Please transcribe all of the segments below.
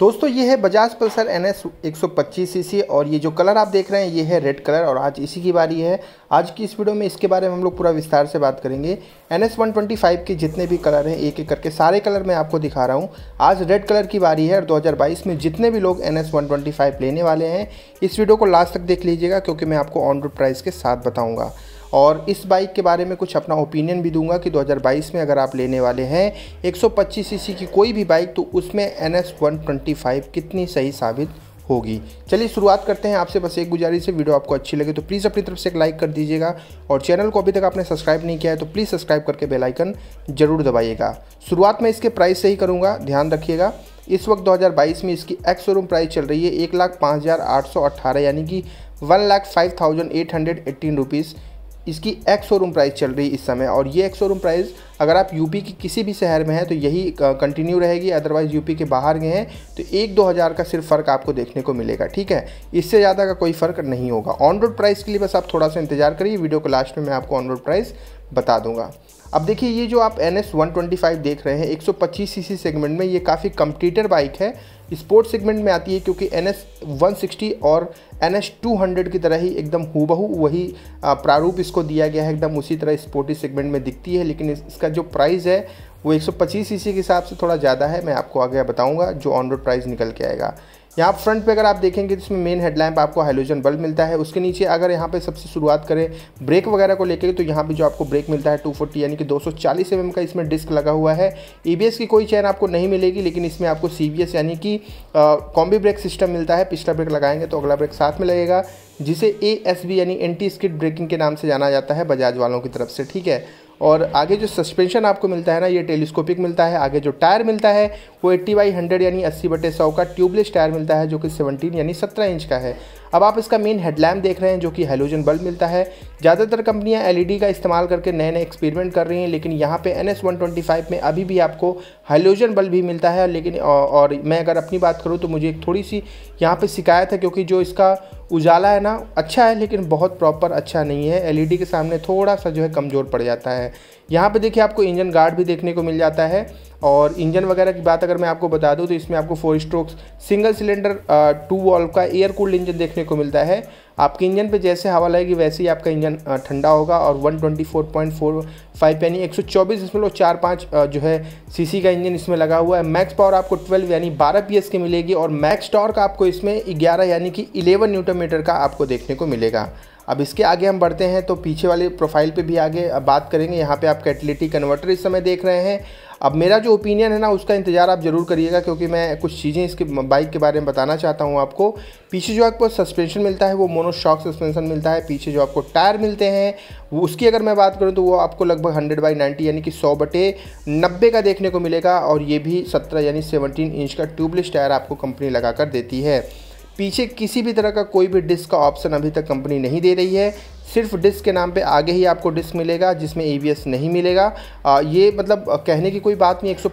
दोस्तों ये है बजाज पल्सर एन एस एक सौ और ये जो कलर आप देख रहे हैं ये है रेड कलर और आज इसी की बारी है आज की इस वीडियो में इसके बारे में हम लोग पूरा विस्तार से बात करेंगे एन एस के जितने भी कलर हैं एक एक करके सारे कलर मैं आपको दिखा रहा हूँ आज रेड कलर की बारी है और 2022 में जितने भी लोग एन एस लेने वाले हैं इस वीडियो को लास्ट तक देख लीजिएगा क्योंकि मैं आपको ऑन रोड प्राइस के साथ बताऊँगा और इस बाइक के बारे में कुछ अपना ओपिनियन भी दूंगा कि 2022 में अगर आप लेने वाले हैं 125 सीसी की कोई भी बाइक तो उसमें एन एस कितनी सही साबित होगी चलिए शुरुआत करते हैं आपसे बस एक गुजारिश से वीडियो आपको अच्छी लगे तो प्लीज़ अपनी तरफ से एक लाइक कर दीजिएगा और चैनल को अभी तक आपने सब्सक्राइब नहीं किया है तो प्लीज़ सब्सक्राइब करके बेलाइकन जरूर दबाइएगा शुरुआत में इसके प्राइस से ही करूँगा ध्यान रखिएगा इस वक्त 2022 में इसकी एक्स शोरूम प्राइस चल रही है एक लाख पाँच हज़ार आठ सौ अट्ठारह यानी कि one lakh five thousand eight hundred eighteen rupees इसकी एक्स शोरूम प्राइस चल रही इस समय और ये एक्स शोरूम प्राइस अगर आप यूपी के किसी भी शहर में हैं तो यही कंटिन्यू रहेगी अदरवाइज़ यूपी के बाहर गए हैं तो एक दो हज़ार का सिर्फ फ़र्क आपको देखने को मिलेगा ठीक है इससे ज़्यादा का कोई फ़र्क नहीं होगा ऑन रोड प्राइस के लिए बस आप थोड़ा सा इंतजार करिए वीडियो के लास्ट में मैं आपको ऑन रोड प्राइस बता दूंगा अब देखिए ये जो आप एन एस देख रहे हैं 125 सीसी सेगमेंट में ये काफ़ी कंपटीटर बाइक है स्पोर्ट्स सेगमेंट में आती है क्योंकि एन एस वन सिक्सटी और एन एस टू हंड्रेड की तरह ही एकदम हूबहू वही प्रारूप इसको दिया गया है एकदम उसी तरह स्पोर्टी सेगमेंट में दिखती है लेकिन इसका जो प्राइस है वो 125 सीसी के हिसाब से थोड़ा ज़्यादा है मैं आपको आगे बताऊंगा जो ऑन रोड प्राइस निकल के आएगा यहाँ फ्रंट पे अगर आप देखेंगे तो इसमें मेन हेडलैम्प आपको हाइलोजन बल्ब मिलता है उसके नीचे अगर यहाँ पे सबसे शुरुआत करें ब्रेक वगैरह को लेकर तो यहाँ पे जो आपको ब्रेक मिलता है 240 यानी कि 240 एम mm का इसमें डिस्क लगा हुआ है ईबीएस e की कोई चैन आपको नहीं मिलेगी लेकिन इसमें आपको सी यानी कि कॉम्बी ब्रेक सिस्टम मिलता है पिछला ब्रेक लगाएंगे तो अगला ब्रेक साथ में लगेगा जिसे ए यानी एंटी स्किड ब्रेकिंग के नाम से जाना जाता है बजाज वालों की तरफ से ठीक है और आगे जो सस्पेंशन आपको मिलता है ना ये टेलीस्कोपिक मिलता है आगे जो टायर मिलता है वो 80 बाई 100 यानी 80 बटे 100 का ट्यूबलेस टायर मिलता है जो कि 17 यानी 17 इंच का है अब आप इसका मेन हेडलैम्प देख रहे हैं जो कि हेलोजन बल्ब मिलता है ज़्यादातर कंपनियां एलईडी e का इस्तेमाल करके नए नए एक्सपेरिमेंट कर रही हैं लेकिन यहाँ पे एन में अभी भी आपको हेलोजन बल्ब भी मिलता है लेकिन और मैं अगर अपनी बात करूँ तो मुझे एक थोड़ी सी यहाँ पर शिकायत है क्योंकि जो इसका उजाला है ना अच्छा है लेकिन बहुत प्रॉपर अच्छा नहीं है एलईडी e के सामने थोड़ा सा जो है कमज़ोर पड़ जाता है यहाँ पे देखिए आपको इंजन गार्ड भी देखने को मिल जाता है और इंजन वगैरह की बात अगर मैं आपको बता दूँ तो इसमें आपको four strokes single cylinder two valve का एयर कूल्ड इंजन देखने को मिलता है आपके इंजन पे जैसे हवा लगेगी वैसे ही आपका इंजन ठंडा होगा और 124.45 यानी एक सौ चार पाँच जो है सीसी का इंजन इसमें लगा हुआ है मैक्स पावर आपको 12 यानी 12 पीएस की मिलेगी और मैक्स टॉर्क आपको इसमें 11 यानी कि 11 न्यूटन मीटर का आपको देखने को मिलेगा अब इसके आगे हम बढ़ते हैं तो पीछे वाले प्रोफाइल पे भी आगे बात करेंगे यहाँ पे आप कैटलिटी कन्वर्टर इस समय देख रहे हैं अब मेरा जो ओपिनियन है ना उसका इंतज़ार आप ज़रूर करिएगा क्योंकि मैं कुछ चीज़ें इसके बाइक के बारे में बताना चाहता हूँ आपको पीछे जो आपको सस्पेंशन मिलता है वो मोनोशॉक सस्पेंशन मिलता है पीछे जो आपको टायर मिलते हैं वो उसकी अगर मैं बात करूँ तो वो आपको लगभग हंड्रेड बाई नाइन्टी यानी कि सौ बटे नब्बे का देखने को मिलेगा और ये भी सत्रह यानी सेवनटीन इंच का ट्यूबलेस टायर आपको कंपनी लगा कर देती है पीछे किसी भी तरह का कोई भी डिस्क का ऑप्शन अभी तक कंपनी नहीं दे रही है सिर्फ डिस्क के नाम पे आगे ही आपको डिस्क मिलेगा जिसमें ए नहीं मिलेगा आ, ये मतलब कहने की कोई बात नहीं एक सौ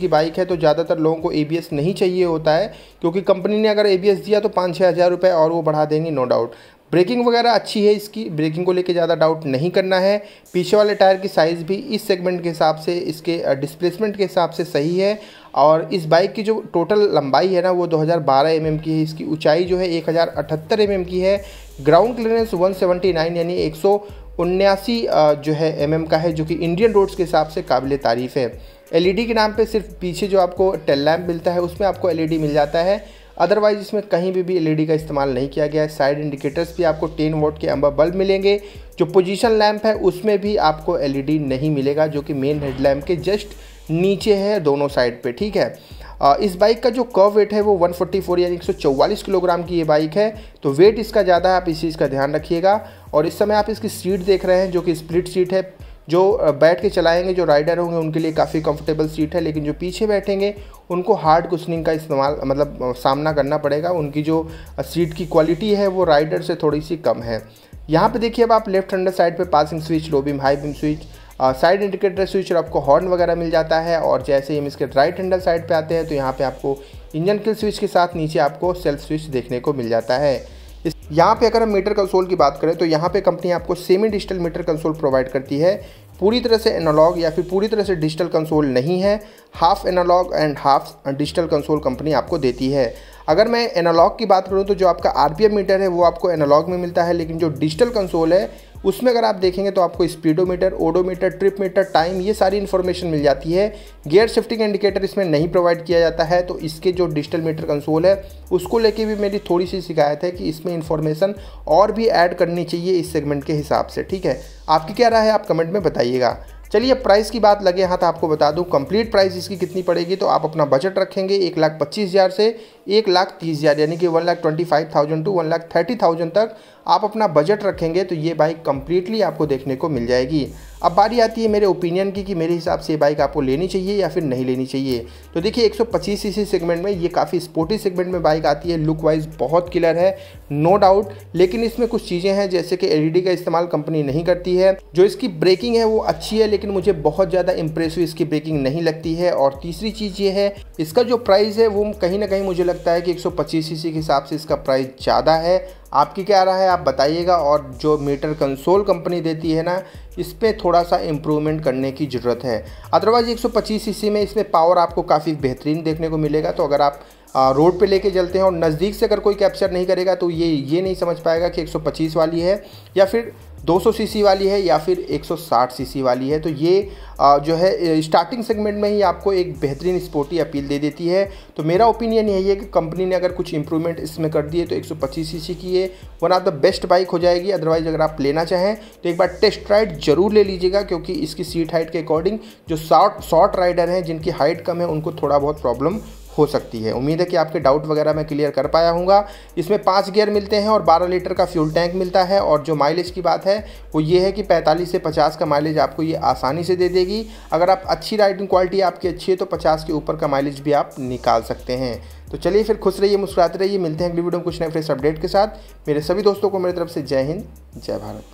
की बाइक है तो ज़्यादातर लोगों को ए नहीं चाहिए होता है क्योंकि कंपनी ने अगर ए दिया तो पाँच छः हज़ार रुपये और वो बढ़ा देंगी नो डाउट ब्रेकिंग वगैरह अच्छी है इसकी ब्रेकिंग को लेके ज़्यादा डाउट नहीं करना है पीछे वाले टायर की साइज़ भी इस सेगमेंट के हिसाब से इसके डिस्प्लेसमेंट के हिसाब से सही है और इस बाइक की जो टोटल लंबाई है ना वो 2012 mm की है इसकी ऊंचाई जो है एक हज़ार mm की है ग्राउंड क्लियरेंस 179 यानी एक जो है एम mm का है जो कि इंडियन रोड्स के हिसाब से काबिल तारीफ़ है एल के नाम पर सिर्फ पीछे जो आपको टेल लैम्प मिलता है उसमें आपको एल मिल जाता है अदरवाइज़ इसमें कहीं भी भी एलईडी का इस्तेमाल नहीं किया गया है साइड इंडिकेटर्स भी आपको 10 वोट के अंबर बल्ब मिलेंगे जो पोजीशन लैंप है उसमें भी आपको एलईडी नहीं मिलेगा जो कि मेन हेड लैम्प के जस्ट नीचे है दोनों साइड पे ठीक है इस बाइक का जो कर्व वेट है वो 144 यानी 144 किलोग्राम की ये बाइक है तो वेट इसका ज़्यादा है आप इस चीज़ का ध्यान रखिएगा और इस समय आप इसकी सीट देख रहे हैं जो कि स्प्लिट सीट है जो बैठ के चलाएंगे जो राइडर होंगे उनके लिए काफ़ी कंफर्टेबल सीट है लेकिन जो पीछे बैठेंगे उनको हार्ड कुशनिंग का इस्तेमाल मतलब सामना करना पड़ेगा उनकी जो सीट की क्वालिटी है वो राइडर से थोड़ी सी कम है यहाँ पे देखिए अब आप लेफ्ट हंडर साइड पे passing switch low beam high beam switch side indicator switch और आपको हॉर्न वगैरह मिल जाता है और जैसे ही हम इसके राइट हैंडल साइड पे आते हैं तो यहाँ पे आपको इंजन किल स्विच के साथ नीचे आपको सेल्फ स्विच देखने को मिल जाता है यहाँ पे अगर हम मीटर कंसोल की बात करें तो यहाँ पे कंपनी आपको semi digital meter console provide करती है पूरी तरह से एनालॉग या फिर पूरी तरह से डिजिटल कंसोल नहीं है half analogue and half digital console company आपको देती है अगर मैं एनालॉग की बात करूँ तो जो आपका आर मीटर है वो आपको एनालॉग में मिलता है लेकिन जो डिजिटल कंसोल है उसमें अगर आप देखेंगे तो आपको speedometer odometer trip meter time ये सारी इन्फॉर्मेशन मिल जाती है गियर शिफ्टिंग इंडिकेटर इसमें नहीं प्रोवाइड किया जाता है तो इसके जो डिजिटल मीटर कंसोल है उसको लेके भी मेरी थोड़ी सी शिकायत है कि इसमें इन्फॉर्मेशन और भी ऐड करनी चाहिए इस सेगमेंट के हिसाब से ठीक है आपकी क्या राय है आप कमेंट में बताइएगा चलिए प्राइस की बात लगे हाथ आपको बता दूं कंप्लीट प्राइस इसकी कितनी पड़ेगी तो आप अपना बजट रखेंगे एक लाख पच्चीस हज़ार से एक लाख तीस हज़ार यानी कि one lakh twenty five thousand to one lakh thirty thousand तक आप अपना बजट रखेंगे तो ये बाइक कम्प्लीटली आपको देखने को मिल जाएगी अब बारी आती है मेरे ओपिनियन की कि मेरे हिसाब से ये बाइक आपको लेनी चाहिए या फिर नहीं लेनी चाहिए तो देखिए एक सौ सेगमेंट में ये काफ़ी स्पोर्टी सेगमेंट में बाइक आती है लुक वाइज बहुत क्लियर है नो डाउट लेकिन इसमें कुछ चीज़ें हैं जैसे कि एल e का इस्तेमाल कंपनी नहीं करती है जो इसकी ब्रेकिंग है वो अच्छी है लेकिन मुझे बहुत ज़्यादा इंप्रेसिव इसकी ब्रेकिंग नहीं लगती है और तीसरी चीज़ ये है इसका जो प्राइस है वो कहीं ना कहीं मुझे लगता लगता है कि 125 सीसी के हिसाब से इसका प्राइस ज़्यादा है आपकी क्या रहा है आप बताइएगा और जो मीटर कंसोल कंपनी देती है ना इस पर थोड़ा सा इम्प्रूवमेंट करने की ज़रूरत है अदरवाइज़ 125 सीसी में इसमें पावर आपको काफ़ी बेहतरीन देखने को मिलेगा तो अगर आप रोड पे लेके चलते हैं और नज़दीक से अगर कोई कैप्चर नहीं करेगा तो ये ये नहीं समझ पाएगा कि 125 वाली है या फिर 200 सीसी वाली है या फिर 160 सीसी वाली है तो ये जो है स्टार्टिंग सेगमेंट में ही आपको एक बेहतरीन स्पोर्टी अपील दे देती है तो मेरा ओपिनियन यही है कि कंपनी ने अगर कुछ इंप्रूवमेंट इसमें कर दिए तो 125 सीसी की है one of the best bike हो जाएगी अदरवाइज़ अगर आप लेना चाहें तो एक बार टेस्ट राइड ज़रूर ले लीजिएगा क्योंकि इसकी सीट हाइट के अकॉर्डिंग जो शॉर्ट शॉर्ट राइडर हैं जिनकी हाइट कम है उनको थोड़ा बहुत प्रॉब्लम हो सकती है उम्मीद है कि आपके डाउट वगैरह मैं क्लियर कर पाया हूँ इसमें पाँच गियर मिलते हैं और बारह लीटर का फ्यूल टैंक मिलता है और जो माइलेज की बात है वो ये है कि पैंतालीस से पचास का माइलेज आपको ये आसानी से दे देगी अगर आप अच्छी राइडिंग क्वालिटी आपकी अच्छी है तो पचास के ऊपर का माइलेज भी आप निकाल सकते हैं तो चलिए फिर खुश रहिए मुस्कुराते रहिए मिलते हैं अगली वीडियो में कुछ नए फ्रेश अपडेट के साथ मेरे सभी दोस्तों को मेरी तरफ से जय हिंद जय भारत